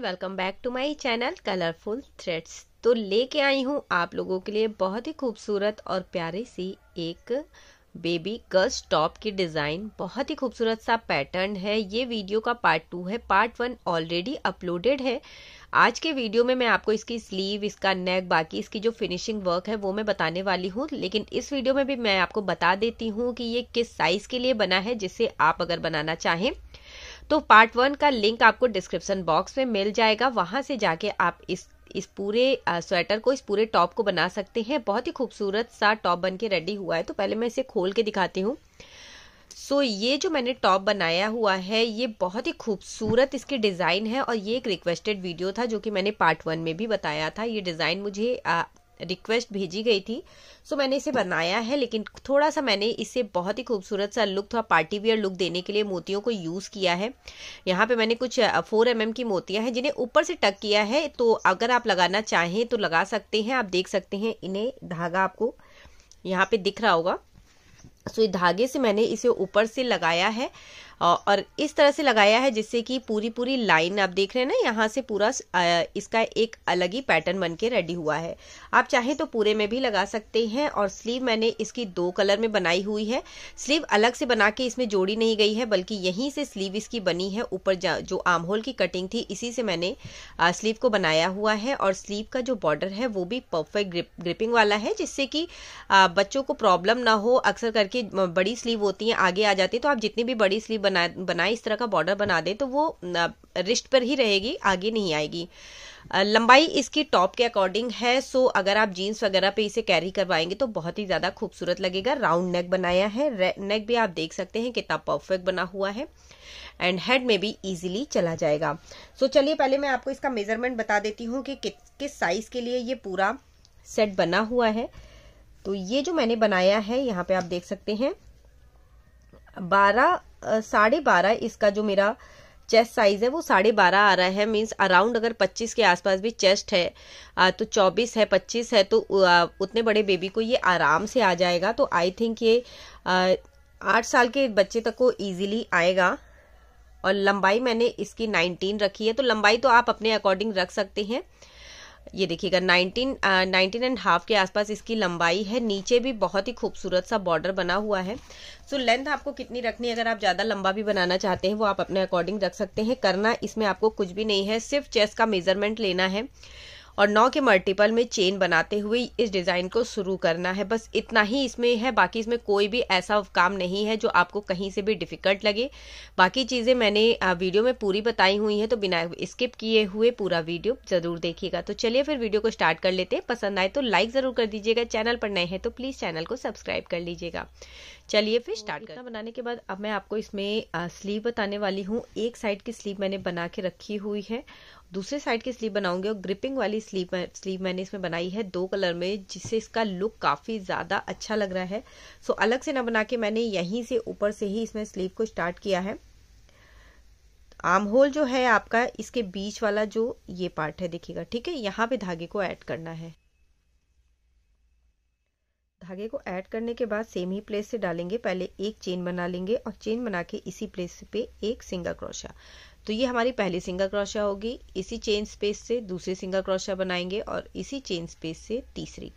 Welcome back to my channel colourful threads तो लेके आई हूँ आप लोगों के लिए बहुत ही खूबसूरत और प्यारी सी एक बेबी गर्ल्स टॉप की डिज़ाइन बहुत ही खूबसूरत सा पैटर्न है ये वीडियो का पार्ट टू है पार्ट वन ऑलरेडी अपलोडेड है आज के वीडियो में मैं आपको इसकी स्लीव इसका नेक बाकी इसकी जो फिनिशिंग वर्क है वो मैं बताने वाली हूँ लेकिन इस वीडियो में भी मैं आपको बता देती हूँ कि ये किस साइज़ के लिए बना है जिसे आप अगर बनाना चाहें तो पार्ट वन का लिंक आपको डिस्क्रिप्शन बॉक्स में मिल जाएगा वहां से जाके आप इस इस पूरे स्वेटर को इस पूरे टॉप को बना सकते हैं बहुत ही खूबसूरत सा टॉप बन के रेडी हुआ है तो पहले मैं इसे खोल के दिखाती हूँ सो so, ये जो मैंने टॉप बनाया हुआ है ये बहुत ही खूबसूरत इसके डिज़ाइन है और ये एक रिक्वेस्टेड वीडियो था जो कि मैंने पार्ट वन में भी बताया था ये डिज़ाइन मुझे रिक्वेस्ट भेजी गई थी सो मैंने इसे बनाया है लेकिन थोड़ा सा मैंने इसे बहुत ही खूबसूरत सा लुक थोड़ा पार्टी वियर लुक देने के लिए मोतियों को यूज़ किया है यहाँ पे मैंने कुछ फोर एम mm की मोतियाँ हैं जिन्हें ऊपर से टक किया है तो अगर आप लगाना चाहें तो लगा सकते हैं आप देख सकते हैं इन्हें धागा आपको यहाँ पे दिख रहा होगा सो so, धागे से मैंने इसे ऊपर से लगाया है और इस तरह से लगाया है जिससे कि पूरी पूरी लाइन आप देख रहे हैं ना यहाँ से पूरा इसका एक अलग ही पैटर्न बन के रेडी हुआ है आप चाहें तो पूरे में भी लगा सकते हैं और स्लीव मैंने इसकी दो कलर में बनाई हुई है स्लीव अलग से बना के इसमें जोड़ी नहीं गई है बल्कि यहीं से स्लीव इसकी बनी है ऊपर जो आम होल की कटिंग थी इसी से मैंने स्लीव को बनाया हुआ है और स्लीव का जो बॉर्डर है वो भी परफेक्ट ग्रिप, ग्रिपिंग वाला है जिससे कि बच्चों को प्रॉब्लम ना हो अक्सर करके बड़ी स्लीव होती है आगे आ जाती है तो आप जितनी भी बड़ी स्लीव बना बनाए इस तरह का बॉर्डर बना दें तो वो रिस्ट पर ही रहेगी आगे नहीं आएगी लंबाई इसकी टॉप के अकॉर्डिंग है सो अगर आप जीन्स वगैरह पे इसे कैरी करवाएंगे तो बहुत ही ज़्यादा खूबसूरत लगेगा राउंड नेक बनाया है नेक भी आप देख सकते हैं कितना परफेक्ट बना हुआ है एंड हेड में भी इजीली चला जाएगा सो so, चलिए पहले मैं आपको इसका मेजरमेंट बता देती हूँ कि किस साइज़ के लिए ये पूरा सेट बना हुआ है तो ये जो मैंने बनाया है यहाँ पे आप देख सकते हैं बारह साढ़े बारह इसका जो मेरा चेस्ट साइज है वो साढ़े बारह आ रहा है मीन्स अराउंड अगर पच्चीस के आसपास भी चेस्ट है आ, तो चौबीस है पच्चीस है तो आ, उतने बड़े बेबी को ये आराम से आ जाएगा तो आई थिंक ये आठ साल के बच्चे तक को ईजिली आएगा और लंबाई मैंने इसकी नाइनटीन रखी है तो लंबाई तो आप अपने अकॉर्डिंग रख सकते हैं ये देखिएगा 19 नाइनटीन एंड हाफ के आसपास इसकी लंबाई है नीचे भी बहुत ही खूबसूरत सा बॉर्डर बना हुआ है सो so, लेंथ आपको कितनी रखनी है अगर आप ज़्यादा लंबा भी बनाना चाहते हैं वो आप अपने अकॉर्डिंग रख सकते हैं करना इसमें आपको कुछ भी नहीं है सिर्फ चेस्ट का मेजरमेंट लेना है और नौ के मल्टीपल में चेन बनाते हुए इस डिज़ाइन को शुरू करना है बस इतना ही इसमें है बाकी इसमें कोई भी ऐसा काम नहीं है जो आपको कहीं से भी डिफ़िकल्ट लगे बाकी चीज़ें मैंने वीडियो में पूरी बताई हुई हैं तो बिना स्किप किए हुए पूरा वीडियो ज़रूर देखिएगा तो चलिए फिर वीडियो को स्टार्ट कर लेते हैं पसंद आए तो लाइक ज़रूर कर दीजिएगा चैनल पर नए हैं तो प्लीज़ चैनल को सब्सक्राइब कर लीजिएगा चलिए फिर स्टार्ट करना बनाने के बाद अब मैं आपको इसमें स्लीव बताने वाली हूँ एक साइड की स्लीव मैंने बना के रखी हुई है दूसरे साइड की स्लीव बनाऊंगी और ग्रिपिंग वाली स्लीव स्लीव मैंने इसमें बनाई है दो कलर में जिससे इसका लुक काफ़ी ज़्यादा अच्छा लग रहा है सो अलग से ना बना के मैंने यहीं से ऊपर से ही इसमें स्लीव को स्टार्ट किया है आर्म होल जो है आपका इसके बीच वाला जो ये पार्ट है देखिएगा ठीक है यहाँ पे धागे को ऐड करना है धागे को ऐड करने के बाद सेम ही प्लेस से डालेंगे पहले एक चेन बना लेंगे और चेन बना के इसी प्लेस पे एक सिंगल क्रोशा तो ये हमारी पहली सिंगल क्रोशा होगी इसी चेन स्पेस से दूसरी सिंगल क्रोशिया बनाएंगे और इसी चेन स्पेस से तीसरी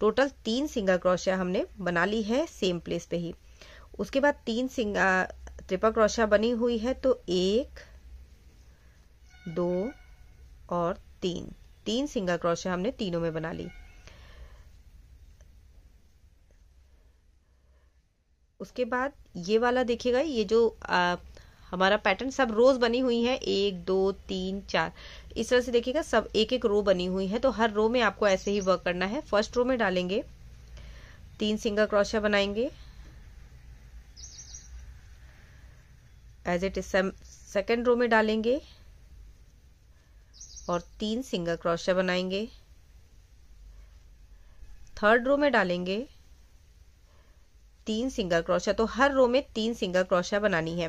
टोटल तीन सिंगल क्रोशिया हमने बना ली है सेम प्लेस पे ही उसके बाद तीन सिंग ट्रिपल क्रोशिया बनी हुई है तो एक दो और तीन तीन सिंगल क्रोशा हमने तीनों में बना ली उसके बाद ये वाला देखिएगा ये जो हमारा पैटर्न सब रोज बनी हुई है एक दो तीन चार इस तरह से देखिएगा सब एक एक रो बनी हुई है तो हर रो में आपको ऐसे ही वर्क करना है फर्स्ट रो में डालेंगे तीन सिंगल क्रोशिया बनाएंगे as it is second row में डालेंगे और तीन सिंगल क्रोशा बनाएंगे थर्ड रो में डालेंगे तीन सिंगल क्रोशिया तो हर रो में तीन सिंगल क्रोशिया बनानी है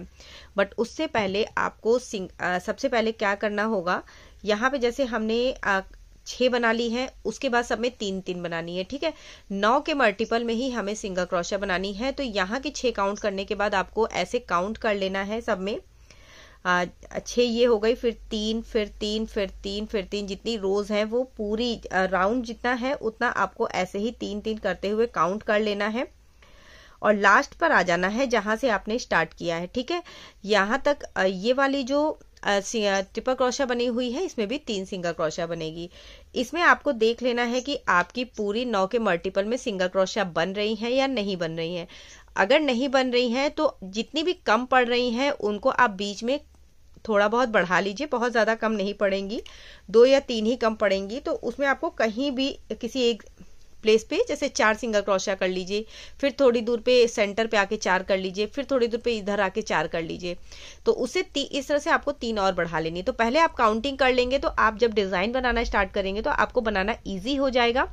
बट उससे पहले आपको सिंग आ, सबसे पहले क्या करना होगा यहाँ पे जैसे हमने आ, बना ली है उसके बाद सब में तीन तीन बनानी है ठीक है नौ के मल्टीपल में ही हमें सिंगल क्रोशिया बनानी है तो यहाँ के छः काउंट करने के बाद आपको ऐसे काउंट कर लेना है सब में छह ये हो गई फिर तीन फिर तीन फिर तीन फिर तीन जितनी रोज हैं वो पूरी राउंड जितना है उतना आपको ऐसे ही तीन तीन करते हुए काउंट कर लेना है और लास्ट पर आ जाना है जहाँ से आपने स्टार्ट किया है ठीक है यहाँ तक ये वाली जो ट्रिपल क्रोशा बनी हुई है इसमें भी तीन सिंगल क्रोशा बनेगी इसमें आपको देख लेना है कि आपकी पूरी नौ के मल्टीपल में सिंगल क्रोशा बन रही हैं या नहीं बन रही हैं अगर नहीं बन रही हैं तो जितनी भी कम पड़ रही हैं उनको आप बीच में थोड़ा बहुत बढ़ा लीजिए बहुत ज़्यादा कम नहीं पड़ेंगी दो या तीन ही कम पड़ेंगी तो उसमें आपको कहीं भी किसी एक प्लेस पे जैसे चार सिंगल क्रोशिया कर लीजिए फिर थोड़ी दूर पे सेंटर पे आके चार कर लीजिए फिर थोड़ी दूर पे इधर आके चार कर लीजिए तो उसे इस तरह से आपको तीन और बढ़ा लेनी है तो पहले आप काउंटिंग कर लेंगे तो आप जब डिज़ाइन बनाना स्टार्ट करेंगे तो आपको बनाना ईजी हो जाएगा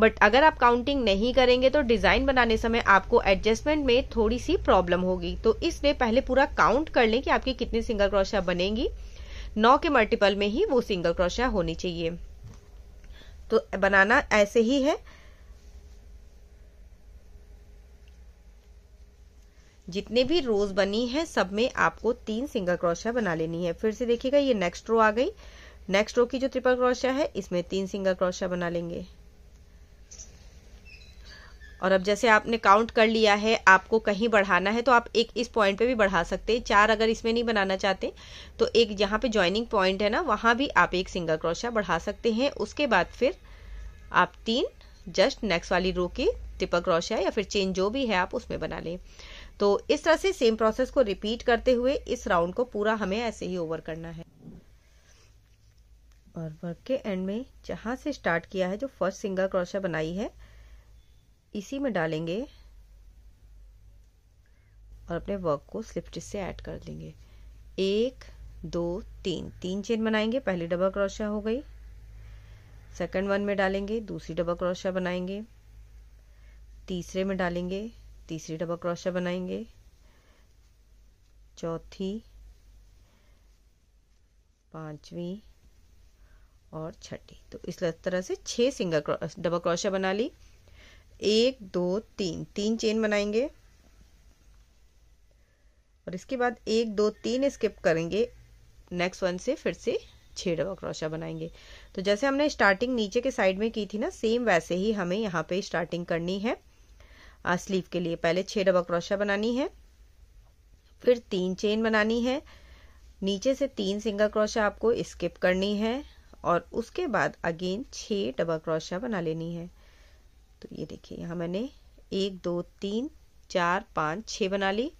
बट अगर आप काउंटिंग नहीं करेंगे तो डिज़ाइन बनाने समय आपको एडजस्टमेंट में थोड़ी सी प्रॉब्लम होगी तो इसलिए पहले पूरा काउंट कर लें कि आपकी कितनी सिंगल क्रोशिया बनेंगी नौ के मल्टीपल में ही वो सिंगल क्रोशिया होनी चाहिए तो बनाना ऐसे ही है जितने भी रोज बनी है सब में आपको तीन सिंगल क्रोशिया बना लेनी है फिर से देखिएगा ये नेक्स्ट रो आ गई नेक्स्ट रो की जो ट्रिपल क्रोशिया है इसमें तीन सिंगल क्रोशिया बना लेंगे और अब जैसे आपने काउंट कर लिया है आपको कहीं बढ़ाना है तो आप एक इस पॉइंट पे भी बढ़ा सकते हैं चार अगर इसमें नहीं बनाना चाहते तो एक जहां पे ज्वाइनिंग पॉइंट है ना वहां भी आप एक सिंगल क्रोशिया बढ़ा सकते हैं उसके बाद फिर आप तीन जस्ट नेक्स्ट वाली रो के ट्रिपल क्रोशिया या फिर चेन जो भी है आप उसमें बना लें तो इस तरह से सेम प्रोसेस को रिपीट करते हुए इस राउंड को पूरा हमें ऐसे ही ओवर करना है और वर्क के एंड में जहाँ से स्टार्ट किया है जो फर्स्ट सिंगल क्रोशा बनाई है इसी में डालेंगे और अपने वर्क को स्लिप स्टिच से ऐड कर लेंगे एक दो तीन तीन चेन बनाएंगे पहली डबल क्रोशा हो गई सेकंड वन में डालेंगे दूसरी डबल क्रोशा बनाएंगे तीसरे में डालेंगे तीसरी डबल क्रोशिया बनाएंगे चौथी पांचवी और छठी तो इस तरह से छह सिंगल डबल क्रोशिया बना ली एक दो तीन तीन चेन बनाएंगे और इसके बाद एक दो तीन स्किप करेंगे नेक्स्ट वन से फिर से छह डबल क्रोशिया बनाएंगे तो जैसे हमने स्टार्टिंग नीचे के साइड में की थी ना सेम वैसे ही हमें यहाँ पे स्टार्टिंग करनी है स्लीव के लिए पहले छह डबल क्रोशिया बनानी है फिर तीन चेन बनानी है नीचे से तीन सिंगल क्रोशिया आपको स्किप करनी है और उसके बाद अगेन छह डबल क्रोशिया बना लेनी है तो ये देखिए यहाँ मैंने एक दो तीन चार पाँच छ बना ली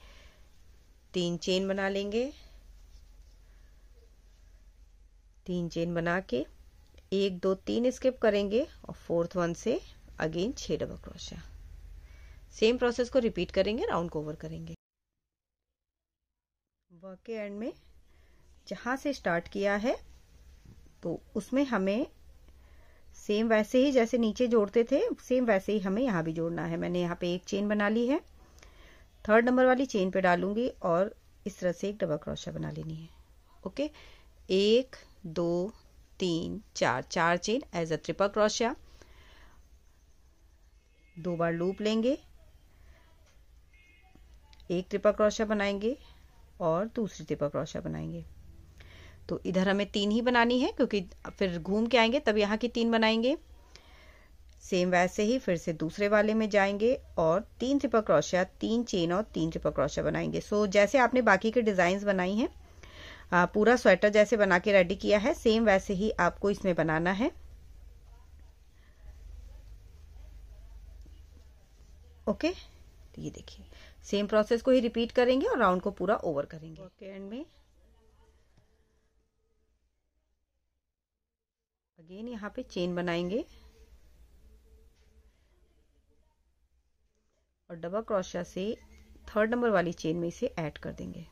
तीन चेन बना लेंगे तीन चेन बना के एक दो तीन स्किप करेंगे और फोर्थ वन से अगेन छह डबल क्रोशा सेम प्रोसेस को रिपीट करेंगे राउंड को ओवर करेंगे वर्क के एंड में जहाँ से स्टार्ट किया है तो उसमें हमें सेम वैसे ही जैसे नीचे जोड़ते थे सेम वैसे ही हमें यहाँ भी जोड़ना है मैंने यहाँ पे एक चेन बना ली है थर्ड नंबर वाली चेन पे डालूंगी और इस तरह से एक डबल क्रोशा बना लेनी है ओके एक दो तीन चार चार chain as a triple crochet दो बार लूप लेंगे एक ट्रिपल क्रोशिया बनाएंगे और दूसरी ट्रिपल क्रोशिया बनाएंगे तो इधर हमें तीन ही बनानी है क्योंकि फिर घूम के आएंगे तब यहाँ की तीन बनाएंगे सेम वैसे ही फिर से दूसरे वाले में जाएंगे और तीन ट्रिपल क्रोशिया तीन चेन और तीन ट्रिपल क्रोशिया बनाएंगे सो जैसे आपने बाकी के डिजाइन बनाई हैं पूरा स्वेटर जैसे बना के रेडी किया है सेम वैसे ही आपको इसमें बनाना है ओके okay? तो ये देखिए सेम प्रोसेस को ही रिपीट करेंगे और राउंड को पूरा ओवर करेंगे ओके एंड में अगेन यहाँ पे चेन बनाएंगे और डबल क्रोशिया से थर्ड नंबर वाली चेन में इसे ऐड कर देंगे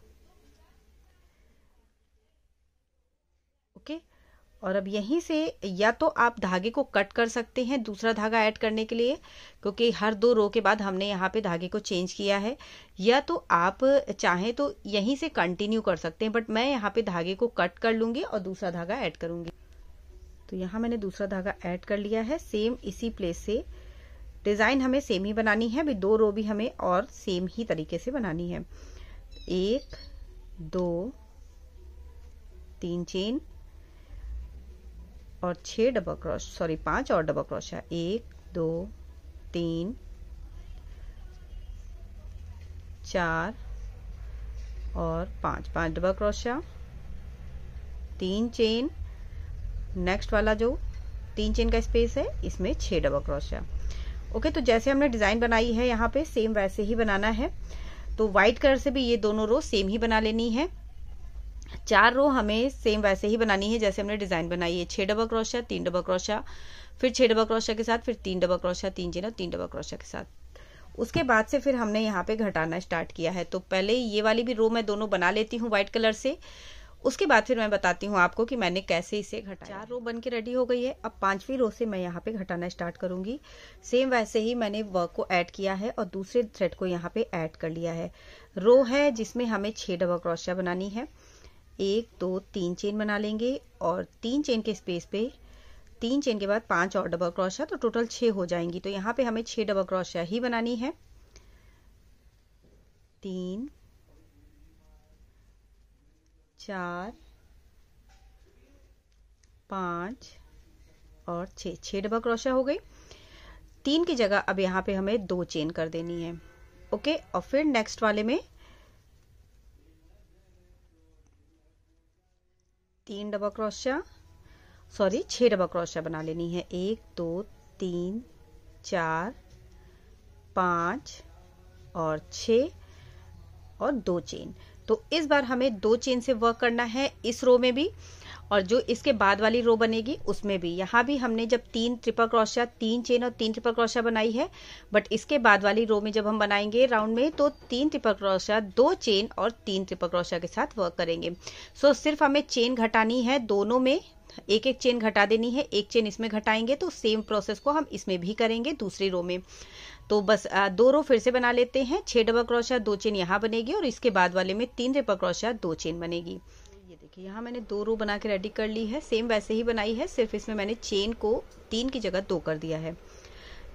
और अब यहीं से या तो आप धागे को कट कर सकते हैं दूसरा धागा ऐड करने के लिए क्योंकि हर दो रो के बाद हमने यहाँ पे धागे को चेंज किया है या तो आप चाहें तो यहीं से कंटिन्यू कर सकते हैं बट मैं यहाँ पे धागे को कट कर लूँगी और दूसरा धागा ऐड करूँगी तो यहाँ मैंने दूसरा धागा ऐड कर लिया है सेम इसी प्लेस से डिज़ाइन हमें सेम ही बनानी है अभी दो रो भी हमें और सेम ही तरीके से बनानी है एक दो तीन चेन और छः डबल क्रोश सॉरी पांच और डबल क्रोशा एक दो तीन चार और पांच पांच डबल क्रोशा तीन चेन नेक्स्ट वाला जो तीन चेन का स्पेस है इसमें छः डबल क्रोशा ओके तो जैसे हमने डिज़ाइन बनाई है यहाँ पे सेम वैसे ही बनाना है तो व्हाइट कलर से भी ये दोनों रो सेम ही बना लेनी है चार रो हमें सेम वैसे ही बनानी है जैसे हमने डिजाइन बनाई है छह डबल क्रोशा तीन डबल क्रोशा फिर छह डबल क्रोशा के साथ फिर तीन डबल क्रोशा तीन जीना तीन डबल क्रोशा के साथ उसके बाद से फिर हमने यहाँ पे घटाना स्टार्ट किया है तो पहले ये वाली भी रो मैं दोनों बना लेती हूँ व्हाइट कलर से उसके बाद फिर मैं बताती हूँ आपको कि मैंने कैसे इसे घटाया चार रो बन के रेडी हो गई है अब पांचवी रो से मैं यहाँ पे घटाना स्टार्ट करूंगी सेम वैसे ही मैंने वर्क को ऐड किया है और दूसरे थ्रेड को यहाँ पे ऐड कर लिया है रो है जिसमें हमें छह डबल क्रोशिया बनानी है एक दो तीन चेन बना लेंगे और तीन चेन के स्पेस पे तीन चेन के बाद पांच और डबल क्रोशिया तो टोटल छः हो जाएंगी तो यहाँ पे हमें छः डबल क्रोशिया ही बनानी है तीन चार पाँच और छः छः डबल क्रोशिया हो गई तीन की जगह अब यहाँ पे हमें दो चेन कर देनी है ओके और फिर नेक्स्ट वाले में तीन डबल क्रोशिया सॉरी छः डबल क्रोशिया बना लेनी है एक दो तीन चार पाँच और छ और दो चेन तो इस बार हमें दो चेन से वर्क करना है इस रो में भी और जो इसके बाद वाली रो बनेगी उसमें भी यहाँ भी हमने जब तीन ट्रिपल क्रोशिया तीन चेन और तीन ट्रिपल क्रोशिया बनाई है बट इसके बाद वाली रो में जब हम बनाएंगे राउंड में तो तीन ट्रिपल क्रोशिया दो चेन और तीन ट्रिपल क्रोशिया के साथ वर्क करेंगे सो so, सिर्फ हमें चेन घटानी है दोनों में एक एक चेन घटा देनी है एक चेन इसमें घटाएंगे तो सेम प्रोसेस को हम इसमें भी करेंगे दूसरी रो में तो बस दो रो फिर से बना लेते हैं छह डबल क्रोशिया दो चेन यहाँ बनेगी और इसके बाद वाले में तीन डबल क्रोशिया दो चेन बनेगी देखिए यहाँ मैंने दो रो बना के रेडी कर ली है सेम वैसे ही बनाई है सिर्फ इसमें मैंने चेन को तीन की जगह दो कर दिया है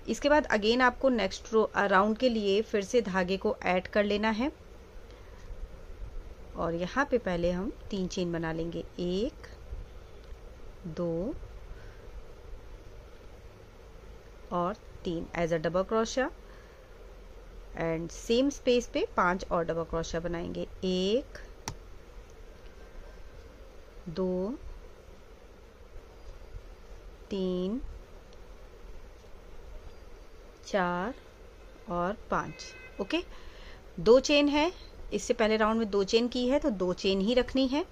इसके बाद अगेन आपको नेक्स्ट रो राउंड के लिए फिर से धागे को ऐड कर लेना है और यहाँ पे पहले हम तीन चेन बना लेंगे एक दो और तीन as a double crochet and same space पे पांच और डबल क्रोशा बनाएंगे एक दो तीन चार और पाँच ओके दो चेन है इससे पहले राउंड में दो चेन की है तो दो चेन ही रखनी है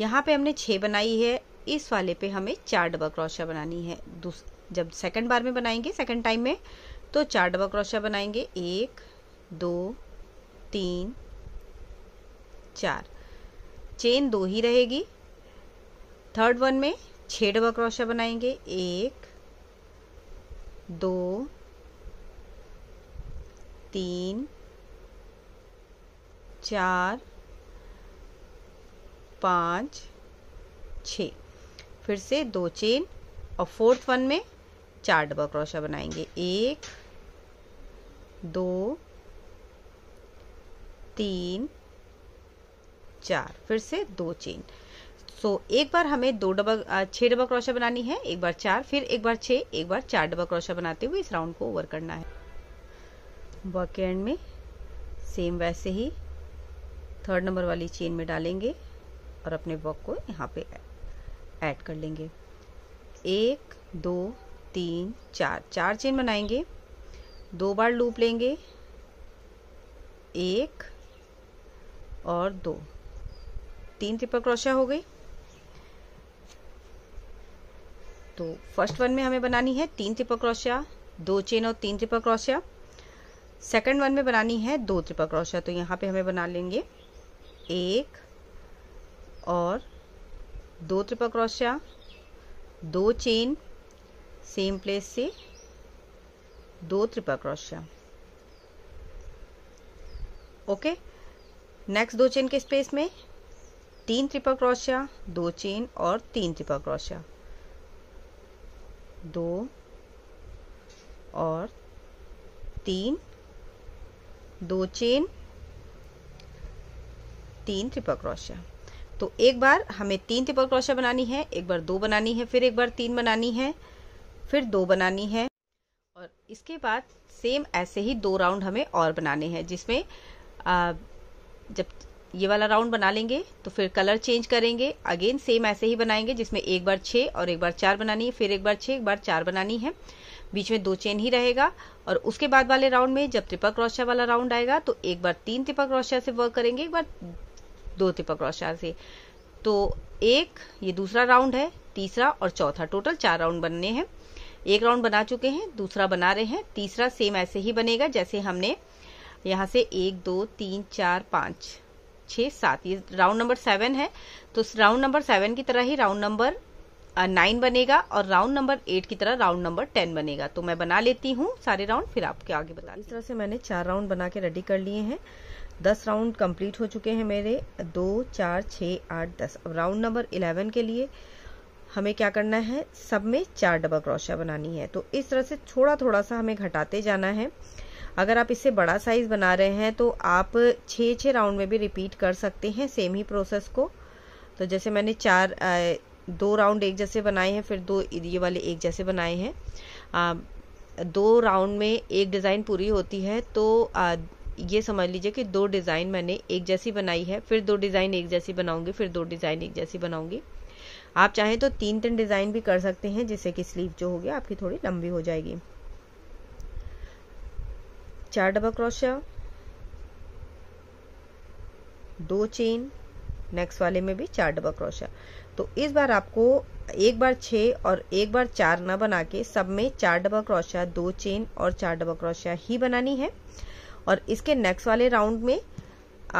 यहाँ पे हमने छः बनाई है इस वाले पे हमें चार डबल क्रोशिया बनानी है जब सेकंड बार में बनाएंगे सेकंड टाइम में तो चार डबल क्रोशिया बनाएंगे एक दो तीन चार चेन दो ही रहेगी थर्ड वन में छः डबल क्रोशिया बनाएंगे एक दो तीन चार पाँच छ फिर से दो चेन और फोर्थ वन में चार डबल क्रोशिया बनाएंगे एक दो तीन चार फिर से दो चेन सो so, एक बार हमें दो डबल छः डबल क्रोशा बनानी है एक बार चार फिर एक बार छः एक बार चार डबल क्रोशा बनाते हुए इस राउंड को ओवर करना है वर्क के एंड में सेम वैसे ही थर्ड नंबर वाली चेन में डालेंगे और अपने वर्क को यहाँ पे ऐड कर लेंगे एक दो तीन चार चार चेन बनाएंगे दो बार लूप लेंगे एक और दो तीन ट्रिपल क्रोशा हो गई तो फर्स्ट वन में हमें बनानी है तीन ट्रिपल क्रोशिया दो चेन और तीन ट्रिपल क्रोशिया सेकंड वन में बनानी है दो ट्रिपल क्रोशिया तो यहाँ पे हमें बना लेंगे एक और दो ट्रिपल क्रोशिया दो चेन सेम प्लेस से दो ट्रिपल क्रोशिया ओके नेक्स्ट दो चेन के स्पेस में तीन ट्रिपल क्रोशिया दो चेन और तीन ट्रिपल क्रोशिया दो और तीन दो चेन तीन ट्रिपल क्रोशिया तो एक बार हमें तीन ट्रिपल क्रोशिया बनानी है एक बार दो बनानी है फिर एक बार तीन बनानी है फिर दो बनानी है और इसके बाद सेम ऐसे ही दो राउंड हमें और बनाने हैं जिसमें आ, जब ये वाला राउंड बना लेंगे तो फिर कलर चेंज करेंगे अगेन सेम ऐसे ही बनाएंगे जिसमें एक बार छः और एक बार चार बनानी है फिर एक बार छः एक बार चार बनानी है बीच में दो चेन ही रहेगा और उसके बाद वाले राउंड में जब त्रिपक रोशा वाला राउंड आएगा तो एक बार तीन त्रिपक रोशा से वर्क करेंगे एक बार दो त्रिपक रोशा से तो एक ये दूसरा राउंड है तीसरा और चौथा टोटल चार राउंड बनने हैं एक राउंड बना चुके हैं दूसरा बना रहे हैं तीसरा सेम ऐसे ही बनेगा जैसे हमने यहाँ से एक दो तीन चार पाँच छः सात ये राउंड नंबर सेवन है तो राउंड नंबर सेवन की तरह ही राउंड नंबर नाइन बनेगा और राउंड नंबर एट की तरह राउंड नंबर टेन बनेगा तो मैं बना लेती हूँ सारे राउंड फिर आपके आगे बता इस तरह से मैंने चार राउंड बना के रेडी कर लिए हैं दस राउंड कंप्लीट हो चुके हैं मेरे दो चार छः आठ दस अब राउंड नंबर इलेवन के लिए हमें क्या करना है सब में चार डबल क्रोशिया बनानी है तो इस तरह से थोड़ा थोड़ा सा हमें घटाते जाना है अगर आप इससे बड़ा साइज बना रहे हैं तो आप छः छः राउंड में भी रिपीट कर सकते हैं सेम ही प्रोसेस को तो जैसे मैंने चार आ, दो राउंड एक जैसे बनाए हैं फिर दो ये वाले एक जैसे बनाए हैं दो राउंड में एक डिज़ाइन पूरी होती है तो आ, ये समझ लीजिए कि दो डिज़ाइन मैंने एक जैसी बनाई है फिर दो डिज़ाइन एक जैसी बनाऊंगी फिर दो डिज़ाइन एक जैसी बनाऊंगी आप चाहें तो तीन तीन डिज़ाइन भी कर सकते हैं जिससे कि स्लीव जो होगी आपकी थोड़ी लंबी हो जाएगी चार डबल क्रोशिया दो चेन नेक्स्ट वाले में भी चार डबल क्रोशिया तो इस बार आपको एक बार छः और एक बार चार ना बना के सब में चार डबल क्रोशिया दो चेन और चार डबल क्रोशिया ही बनानी है और इसके नेक्स्ट वाले राउंड में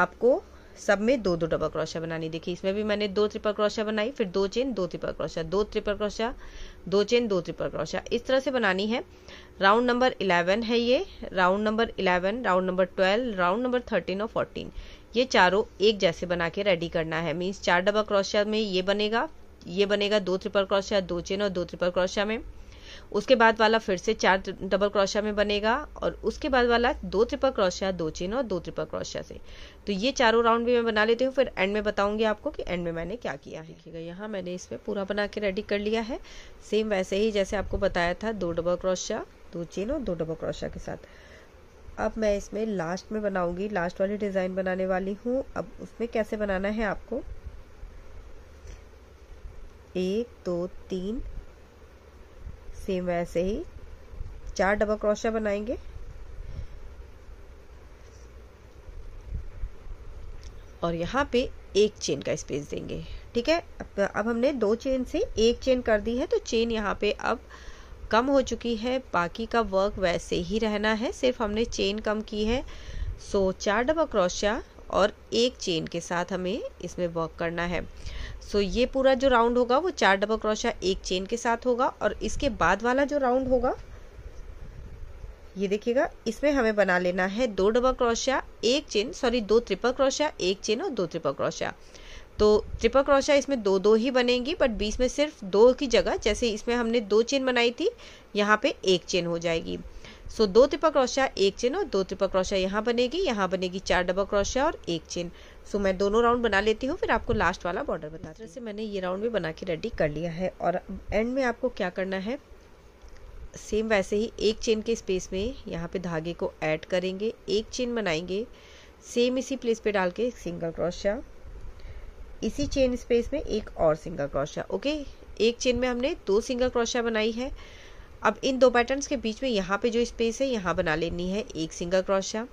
आपको सब में दो दो डबल क्रोशिया बनानी देखिए इसमें भी मैंने दो ट्रिपल क्रोशिया बनाई फिर दो चेन दो ट्रिपल क्रोशिया दो ट्रिपल क्रोशिया दो चेन दो ट्रिपल क्रोशिया इस तरह से बनानी है राउंड नंबर इलेवन है ये round number eleven round number twelve round number thirteen और फोर्टीन ये चारों एक जैसे बना के रेडी करना है मीन्स चार डबल क्रॉशिया में ये बनेगा ये बनेगा दो ट्रिपल क्रॉशिया दो चेन और दो ट्रिपल क्रॉशिया में उसके बाद वाला फिर से चार डबल क्रोशिया में बनेगा और उसके बाद वाला दो ट्रिपल क्रोशिया दो चेन और दो ट्रिपल क्रोशिया से तो ये चारों राउंड भी मैं बना लेती हूँ फिर एंड में बताऊंगी आपको कि एंड में मैंने क्या किया है देखिएगा यहाँ मैंने इसमें पूरा बना के रेडी कर लिया है सेम वैसे ही जैसे आपको बताया था दो डबल क्रोशिया दो चेन और दो डबल क्रोशा के साथ अब मैं इसमें लास्ट में बनाऊंगी लास्ट वाली डिज़ाइन बनाने वाली हूँ अब उसमें कैसे बनाना है आपको एक दो तीन सेम वैसे ही चार डबल क्रोशा बनाएंगे और यहाँ पे एक चेन का स्पेस देंगे ठीक है अब, अब हमने दो चेन से एक चेन कर दी है तो चेन यहाँ पे अब कम हो चुकी है बाकी का वर्क वैसे ही रहना है सिर्फ हमने चेन कम की है सो चार डबल क्रोशिया और एक चेन के साथ हमें इसमें वर्क करना है सो ये पूरा जो राउंड होगा वो चार डबल क्रोशिया एक चेन के साथ होगा और इसके बाद वाला जो राउंड होगा ये देखिएगा इसमें हमें बना लेना है दो डबल क्रोशिया एक चेन सॉरी दो ट्रिपल क्रोशिया एक चेन और दो ट्रिपल क्रोशिया तो ट्रिपल क्रोशा इसमें दो दो ही बनेंगी बट बीच में सिर्फ दो की जगह जैसे इसमें हमने दो चेन बनाई थी यहाँ पे एक चेन हो जाएगी सो दो ट्रिपल क्रोशा एक चेन और दो ट्रिपल क्रोशा यहाँ बनेगी यहाँ बनेगी चार डबल क्रोशा और एक चेन सो मैं दोनों राउंड बना लेती हूँ फिर आपको लास्ट वाला बॉर्डर बता जैसे मैंने ये राउंड भी बना के रेडी कर लिया है और एंड में आपको क्या करना है सेम वैसे ही एक चेन के स्पेस में यहाँ पे धागे को ऐड करेंगे एक चेन बनाएंगे सेम इसी प्लेस पे डाल के सिंगल क्रोशिया इसी चेन स्पेस में एक और सिंगल क्रोशिया ओके एक चेन में हमने दो सिंगल क्रोशिया बनाई है अब इन दो पैटर्न्स के बीच में यहाँ पे जो स्पेस है यहाँ बना लेनी है एक सिंगल क्रोशिया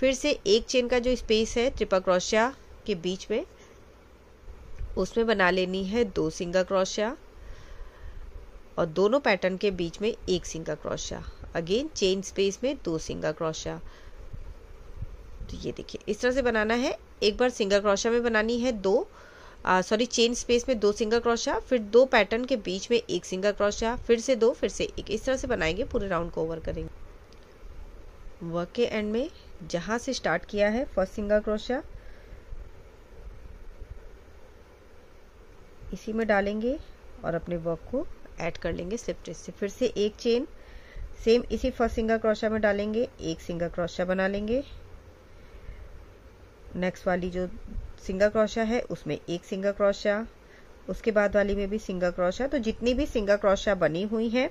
फिर से एक चेन का जो स्पेस है ट्रिपल क्रोशिया के बीच में उसमें बना लेनी है दो सिंगल क्रोशिया और दोनों पैटर्न के बीच में एक single crochet again chain space में दो सिंगल क्रोशिया तो ये देखिए इस तरह से बनाना है एक बार सिंगल क्रोशा में बनानी है दो सॉरी चेन स्पेस में दो सिंगल क्रोशा फिर दो पैटर्न के बीच में एक सिंगल क्रोशा फिर से दो फिर से एक इस तरह से बनाएंगे पूरे राउंड को ओवर करेंगे वर्क के एंड में जहाँ से स्टार्ट किया है फर्स्ट सिंगल क्रोशा इसी में डालेंगे और अपने वर्क को ऐड कर लेंगे स्लिप स्टिच से फिर से एक चेन सेम इसी फर्स्ट सिंगल क्रोशा में डालेंगे एक सिंगल क्रोशा बना लेंगे नेक्स्ट वाली जो सिंगल क्रोशिया है उसमें एक सिंगल क्रोशिया उसके बाद वाली में भी सिंगल क्रोशिया तो जितनी भी सिंगल क्रोशिया बनी हुई है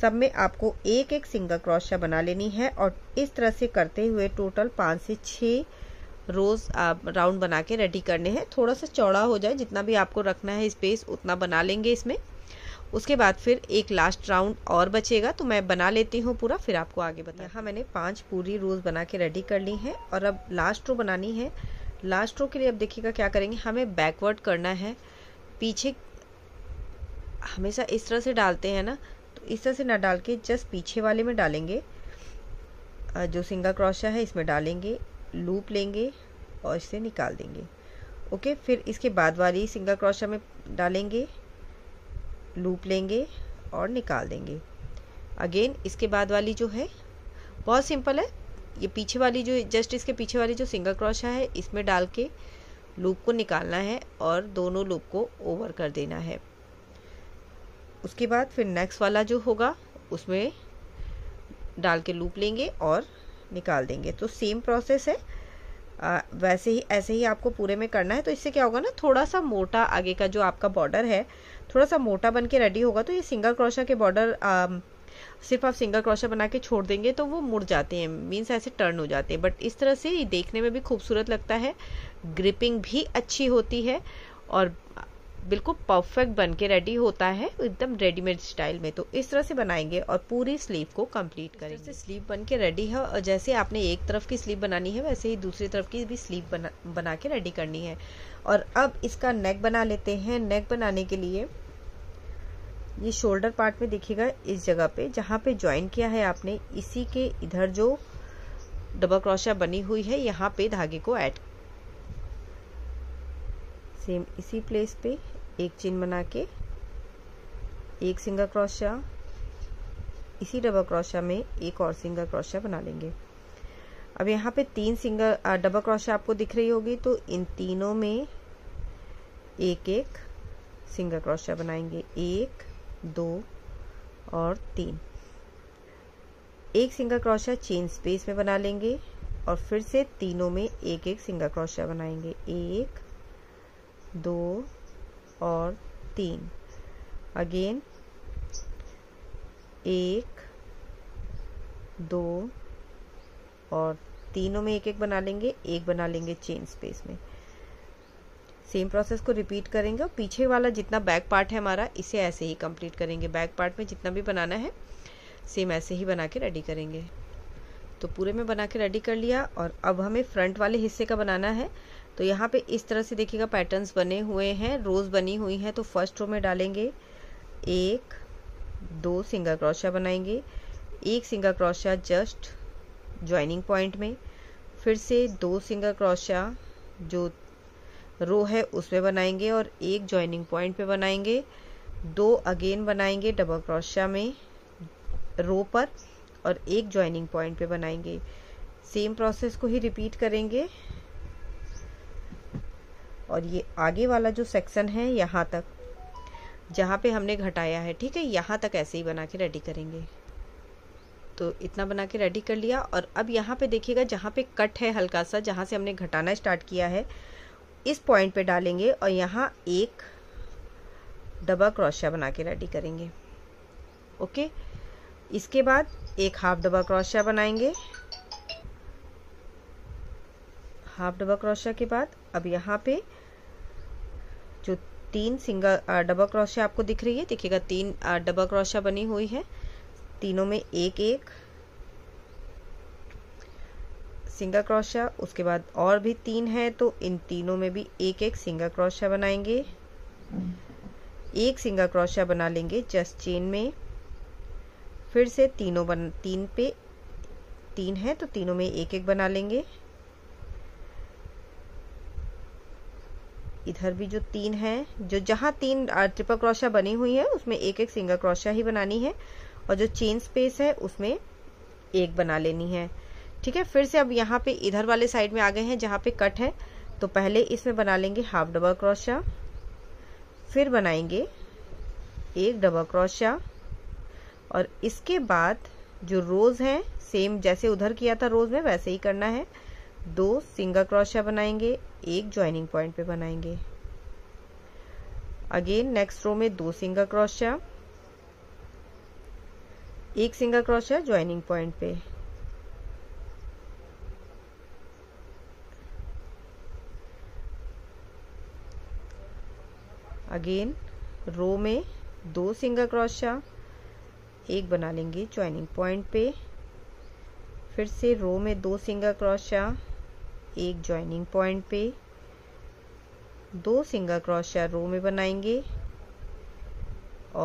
सब में आपको एक एक सिंगल क्रोशिया बना लेनी है और इस तरह से करते हुए टोटल पाँच से छः रोज आप राउंड बना के रेडी करने हैं थोड़ा सा चौड़ा हो जाए जितना भी आपको रखना है स्पेस उतना बना लेंगे इसमें उसके बाद फिर एक लास्ट राउंड और बचेगा तो मैं बना लेती हूँ पूरा फिर आपको आगे बता हाँ मैंने पाँच पूरी रोज़ बना के रेडी कर ली हैं और अब लास्ट रो बनानी है लास्ट रो के लिए अब देखिएगा क्या करेंगे हमें बैकवर्ड करना है पीछे हमेशा इस तरह से डालते हैं ना तो इस तरह से ना डाल के जस्ट पीछे वाले में डालेंगे जो सिंगल क्रोशा है इसमें डालेंगे लूप लेंगे और इसे निकाल देंगे ओके फिर इसके बाद वाली सिंगल क्रोशा में डालेंगे लूप लेंगे और निकाल देंगे अगेन इसके बाद वाली जो है बहुत सिंपल है ये पीछे वाली जो जस्ट इसके पीछे वाली जो सिंगल क्रोशा है इसमें डाल के लूप को निकालना है और दोनों लूप को ओवर कर देना है उसके बाद फिर नेक्स्ट वाला जो होगा उसमें डाल के लूप लेंगे और निकाल देंगे तो सेम प्रोसेस है आ, वैसे ही ऐसे ही आपको पूरे में करना है तो इससे क्या होगा ना थोड़ा सा मोटा आगे का जो आपका बॉर्डर है थोड़ा सा मोटा बन के रेडी होगा तो ये सिंगल क्रोशा के बॉर्डर um, सिर्फ आप सिंगल क्रोशा बना के छोड़ देंगे तो वो मुड़ जाते हैं मीन्स ऐसे टर्न हो जाते हैं बट इस तरह से ये देखने में भी खूबसूरत लगता है ग्रिपिंग भी अच्छी होती है और बिल्कुल परफेक्ट बन के रेडी होता है एकदम रेडीमेड स्टाइल में तो इस तरह से बनाएंगे और पूरी स्लीव को कंप्लीट करेंगे जैसे स्लीव बन के रेडी है और जैसे आपने एक तरफ की स्लीव बनानी है वैसे ही दूसरी तरफ की भी स्लीव बना बना के रेडी करनी है और अब इसका नेक बना लेते हैं नेक बनाने के लिए ये शोल्डर पार्ट में देखिएगा इस जगह पे जहाँ पे ज्वाइन किया है आपने इसी के इधर जो डबल क्रोशा बनी हुई है यहाँ पे धागे को ऐड सेम इसी प्लेस पे एक चेन बना के एक सिंगल क्रोशिया इसी डबल क्रोशिया में एक और सिंगल क्रोशिया बना लेंगे अब यहाँ पे तीन सिंगल डबल क्रोशिया आपको दिख रही होगी तो इन तीनों में एक एक सिंगल क्रोशिया बनाएंगे एक दो और तीन एक सिंगल क्रोशिया चेन स्पेस में बना लेंगे और फिर से तीनों में एक एक सिंगल क्रोशिया बनाएंगे एक दो और तीन अगेन एक दो और तीनों में एक एक बना लेंगे एक बना लेंगे चेन स्पेस में सेम प्रोसेस को रिपीट करेंगे और पीछे वाला जितना बैक पार्ट है हमारा इसे ऐसे ही कंप्लीट करेंगे बैक पार्ट में जितना भी बनाना है सेम ऐसे ही बना के रेडी करेंगे तो पूरे में बना के रेडी कर लिया और अब हमें फ्रंट वाले हिस्से का बनाना है तो यहाँ पे इस तरह से देखिएगा पैटर्न्स बने हुए हैं रोज़ बनी हुई हैं तो फर्स्ट रो में डालेंगे एक दो सिंगल क्रोशा बनाएंगे एक single crochet just joining point में फिर से दो सिंगल क्रोशिया जो रो है उसमें बनाएंगे और एक ज्वाइनिंग पॉइंट पे बनाएंगे दो अगेन बनाएंगे डबल क्रोशा में रो पर और एक ज्वाइनिंग पॉइंट पे बनाएंगे सेम प्रोसेस को ही रिपीट करेंगे और ये आगे वाला जो सेक्शन है यहाँ तक जहाँ पे हमने घटाया है ठीक है यहाँ तक ऐसे ही बना के रेडी करेंगे तो इतना बना के रेडी कर लिया और अब यहाँ पे देखिएगा जहाँ पे कट है हल्का सा जहाँ से हमने घटाना स्टार्ट किया है इस पॉइंट पे डालेंगे और यहाँ एक डबल क्रोशिया बना के रेडी करेंगे ओके इसके बाद एक हाफ डबल क्रोशिया बनाएंगे हाफ डबल क्रोशिया के बाद अब यहाँ पे जो तीन सिंगल डबल क्रोशिया आपको दिख रही है देखिएगा तीन डबल क्रोशिया बनी हुई है तीनों में एक एक सिंगल क्रोशिया उसके बाद और भी तीन है तो इन तीनों में भी एक एक सिंगल क्रोशिया बनाएंगे एक सिंगल क्रोशिया बना लेंगे जस्ट चेन में फिर से तीनों बन तीन पे तीन है तो तीनों में एक एक बना लेंगे इधर भी जो तीन है जो जहाँ तीन ट्रिपल क्रोशा बनी हुई है उसमें एक एक सिंगल क्रोशा ही बनानी है और जो चेन स्पेस है उसमें एक बना लेनी है ठीक है फिर से अब यहाँ पे इधर वाले साइड में आ गए हैं जहाँ पे कट है तो पहले इसमें बना लेंगे हाफ डबल क्रोशा फिर बनाएंगे एक डबल क्रोशा और इसके बाद जो रोज़ है सेम जैसे उधर किया था रोज़ में वैसे ही करना है दो सिंगल क्रोशिया बनाएंगे एक ज्वाइनिंग पॉइंट पे बनाएंगे अगेन नेक्स्ट रो में दो सिंगल क्रोशिया एक सिंगल क्रोशिया ज्वाइनिंग पॉइंट पे अगेन रो में दो सिंगल क्रोशिया एक बना लेंगे ज्वाइनिंग पॉइंट पे फिर से रो में दो सिंगल क्रोशिया एक ज्वाइनिंग पॉइंट पे दो सिंगल क्रोशिया रो में बनाएंगे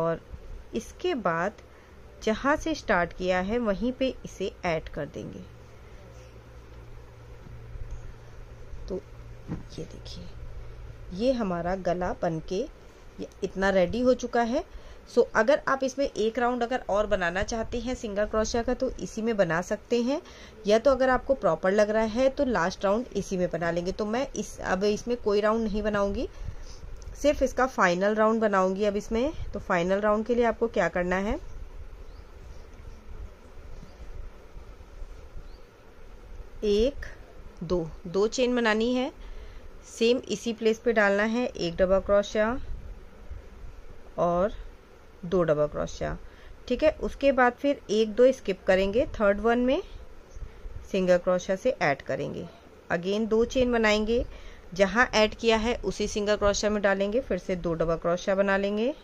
और इसके बाद जहाँ से स्टार्ट किया है वहीं पे इसे ऐड कर देंगे तो ये देखिए ये हमारा गला बनके इतना रेडी हो चुका है सो so, अगर आप इसमें एक राउंड अगर और बनाना चाहते हैं सिंगल क्रोशिया का तो इसी में बना सकते हैं या तो अगर आपको प्रॉपर लग रहा है तो लास्ट राउंड इसी में बना लेंगे तो मैं इस अब इसमें कोई राउंड नहीं बनाऊंगी सिर्फ इसका फाइनल राउंड बनाऊंगी अब इसमें तो फाइनल राउंड के लिए आपको क्या करना है एक दो दो चेन बनानी है सेम इसी प्लेस पे डालना है एक डबल क्रोशिया और दो डबल क्रोशिया ठीक है उसके बाद फिर एक दो स्किप करेंगे थर्ड वन में सिंगल क्रोशिया से ऐड करेंगे अगेन दो चेन बनाएंगे जहाँ ऐड किया है उसी सिंगल क्रोशिया में डालेंगे फिर से दो डबल क्रोशिया बना लेंगे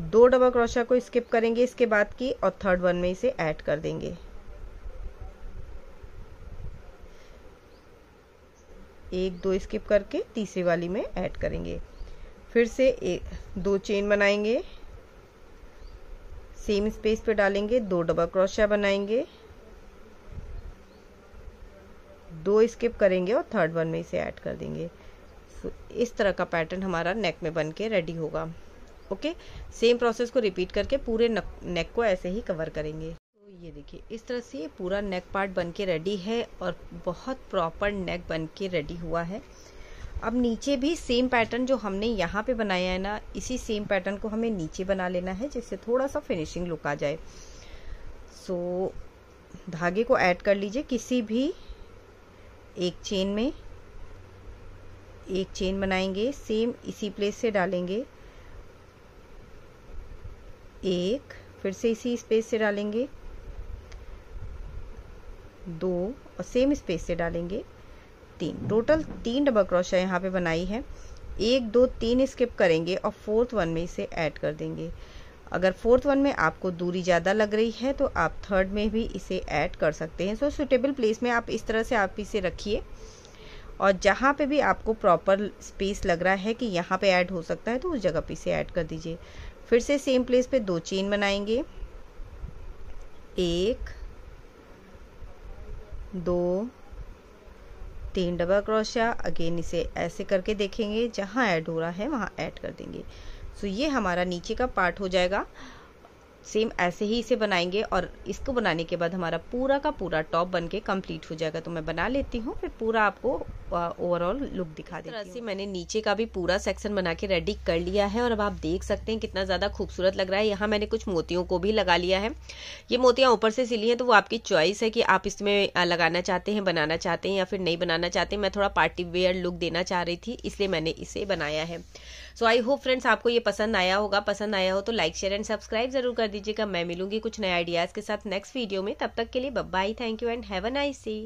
दो डबल क्रोशिया को स्किप करेंगे इसके बाद की और थर्ड वन में इसे ऐड कर देंगे एक दो स्किप करके तीसरी वाली में ऐड करेंगे फिर से एक दो चेन बनाएंगे सेम स्पेस पे डालेंगे दो डबल क्रोशिया बनाएंगे दो स्किप करेंगे और थर्ड वन में इसे ऐड कर देंगे इस तरह का पैटर्न हमारा नेक में बन के रेडी होगा ओके सेम प्रोसेस को रिपीट करके पूरे नेक को ऐसे ही कवर करेंगे तो ये देखिए इस तरह से पूरा नेक पार्ट बन के रेडी है और बहुत प्रॉपर नेक बन के रेडी हुआ है अब नीचे भी सेम पैटर्न जो हमने यहाँ पे बनाया है ना इसी सेम पैटर्न को हमें नीचे बना लेना है जिससे थोड़ा सा फिनिशिंग लुक आ जाए सो so, धागे को ऐड कर लीजिए किसी भी एक चेन में एक चेन बनाएंगे सेम इसी प्लेस से डालेंगे एक फिर से इसी स्पेस से डालेंगे दो और सेम स्पेस से डालेंगे तीन टोटल तीन डबल क्रोशिया यहाँ पे बनाई है एक दो तीन स्किप करेंगे और फोर्थ वन में इसे ऐड कर देंगे अगर फोर्थ वन में आपको दूरी ज़्यादा लग रही है तो आप थर्ड में भी इसे ऐड कर सकते हैं सो सुटेबल प्लेस में आप इस तरह से आप इसे रखिए और जहाँ पे भी आपको प्रॉपर स्पेस लग रहा है कि यहाँ पे ऐड हो सकता है तो उस जगह पे इसे ऐड कर दीजिए फिर से सेम प्लेस पे दो चेन बनाएंगे एक दो तीन डबल क्रोशिया अगेन इसे ऐसे करके देखेंगे जहाँ ऐड हो रहा है वहाँ ऐड कर देंगे सो so, ये हमारा नीचे का पार्ट हो जाएगा सेम ऐसे ही इसे बनाएंगे और इसको बनाने के बाद हमारा पूरा का पूरा टॉप बन के कम्प्लीट हो जाएगा तो मैं बना लेती हूँ फिर पूरा आपको ओवरऑल लुक दिखा देती तरह से मैंने नीचे का भी पूरा सेक्शन बना के रेडी कर लिया है और अब आप देख सकते हैं कितना ज़्यादा खूबसूरत लग रहा है यहाँ मैंने कुछ मोतियों को भी लगा लिया है ये मोतियाँ ऊपर से सिली हैं तो वो आपकी चॉइस है कि आप इसमें लगाना चाहते हैं बनाना चाहते हैं या फिर नहीं बनाना चाहते मैं थोड़ा पार्टी वेयर लुक देना चाह रही थी इसलिए मैंने इसे बनाया है सो आई होप फ्रेंड्स आपको ये पसंद आया होगा पसंद आया हो तो लाइक शेयर एंड सब्सक्राइब जरूर कर दीजिएगा मैं मिलूंगी कुछ नए आइडियाज के साथ नेक्स्ट वीडियो में तब तक के लिए bye bye thank you and have a nice C